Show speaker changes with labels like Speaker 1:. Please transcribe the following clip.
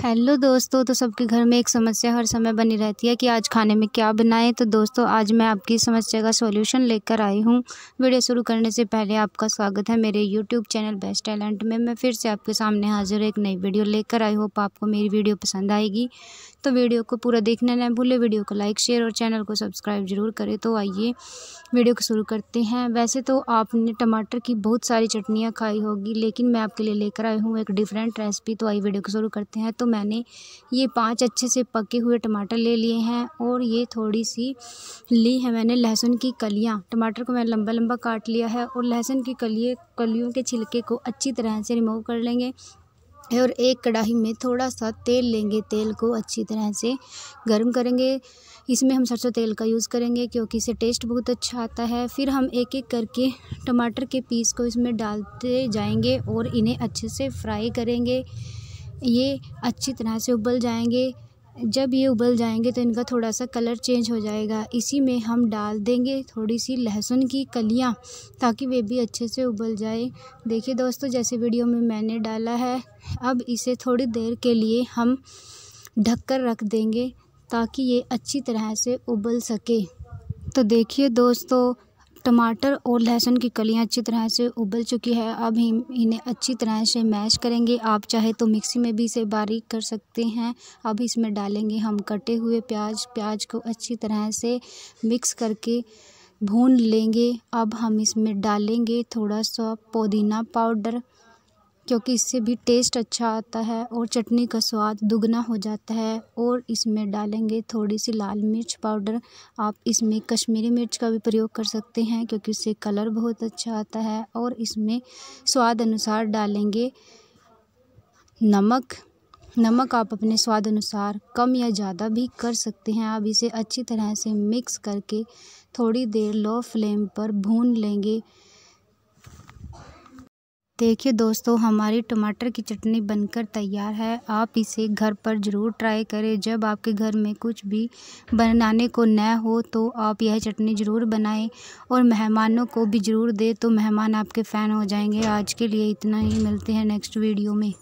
Speaker 1: hello दोस्तों तो सबके घर में एक समस्या हर समय बनी रहती है कि आज खाने में क्या बनाएं तो दोस्तों आज मैं आपकी समस्या का सॉल्यूशन लेकर आई हूं वीडियो शुरू करने से पहले आपका स्वागत है मेरे यूट्यूब चैनल बेस्ट टैलेंट में मैं फिर से आपके सामने हाजिर एक नई वीडियो लेकर आई होप आपको मेरी वीडियो पसंद आएगी तो वीडियो को पूरा देखना ना भूलें वीडियो को लाइक शेयर और चैनल को सब्सक्राइब जरूर करें तो आइए वीडियो को शुरू करते हैं वैसे तो आपने टमाटर की बहुत सारी चटनियाँ खाई होगी लेकिन मैं आपके लिए लेकर आई हूँ एक डिफरेंट रेसिपी तो आइए वीडियो को शुरू करते हैं तो मैंने ये पांच अच्छे से पके हुए टमाटर ले लिए हैं और ये थोड़ी सी ली है मैंने लहसुन की कलियाँ टमाटर को मैंने लंबा लंबा काट लिया है और लहसुन की कलिए कलियों के छिलके को अच्छी तरह से रिमूव कर लेंगे और एक कढ़ाई में थोड़ा सा तेल लेंगे तेल को अच्छी तरह से गर्म करेंगे इसमें हम सरसों तेल का यूज़ करेंगे क्योंकि इसे टेस्ट बहुत अच्छा आता है फिर हम एक एक करके टमाटर के पीस को इसमें डालते जाएंगे और इन्हें अच्छे से फ्राई करेंगे ये अच्छी तरह से उबल जाएंगे जब ये उबल जाएंगे तो इनका थोड़ा सा कलर चेंज हो जाएगा इसी में हम डाल देंगे थोड़ी सी लहसुन की कलियां ताकि वे भी अच्छे से उबल जाए देखिए दोस्तों जैसे वीडियो में मैंने डाला है अब इसे थोड़ी देर के लिए हम ढककर रख देंगे ताकि ये अच्छी तरह से उबल सके तो देखिए दोस्तों टमाटर और लहसुन की कलियां अच्छी तरह से उबल चुकी है अब हम इन्हें अच्छी तरह से मैश करेंगे आप चाहे तो मिक्सी में भी इसे बारीक कर सकते हैं अब इसमें डालेंगे हम कटे हुए प्याज प्याज को अच्छी तरह से मिक्स करके भून लेंगे अब हम इसमें डालेंगे थोड़ा सा पुदीना पाउडर क्योंकि इससे भी टेस्ट अच्छा आता है और चटनी का स्वाद दुगना हो जाता है और इसमें डालेंगे थोड़ी सी लाल मिर्च पाउडर आप इसमें कश्मीरी मिर्च का भी प्रयोग कर सकते हैं क्योंकि इससे कलर बहुत अच्छा आता है और इसमें स्वाद अनुसार डालेंगे नमक नमक आप अपने स्वाद अनुसार कम या ज़्यादा भी कर सकते हैं आप इसे अच्छी तरह से मिक्स करके थोड़ी देर लो फ्लेम पर भून लेंगे देखिए दोस्तों हमारी टमाटर की चटनी बनकर तैयार है आप इसे घर पर ज़रूर ट्राई करें जब आपके घर में कुछ भी बनाने को न हो तो आप यह चटनी ज़रूर बनाएं और मेहमानों को भी ज़रूर दें तो मेहमान आपके फ़ैन हो जाएंगे आज के लिए इतना ही मिलते हैं नेक्स्ट वीडियो में